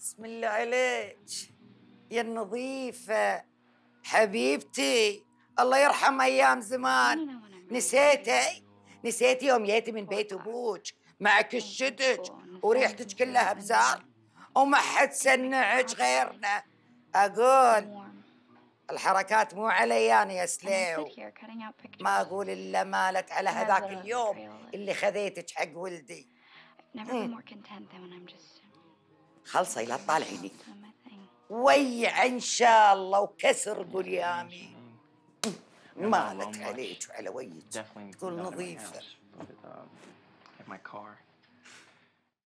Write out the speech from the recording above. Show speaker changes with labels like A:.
A: بسم الله عليك يا النظيفة حبيبتي الله يرحم أيام زمان نسيتي نسيتي يوم جيتي من بيت أبوك معك الشدج وريحتك كلها بزار وما حد سنعك غيرنا أقول أيوة. الحركات مو علياني يا سليو ما أقول إلا مالت على هذاك اليوم اللي خذيتك حق ولدي خلصه لا تطالعيني ويع ان شاء الله وكسر قليامي مالت عليك وعلى وجهك تكون نظيفه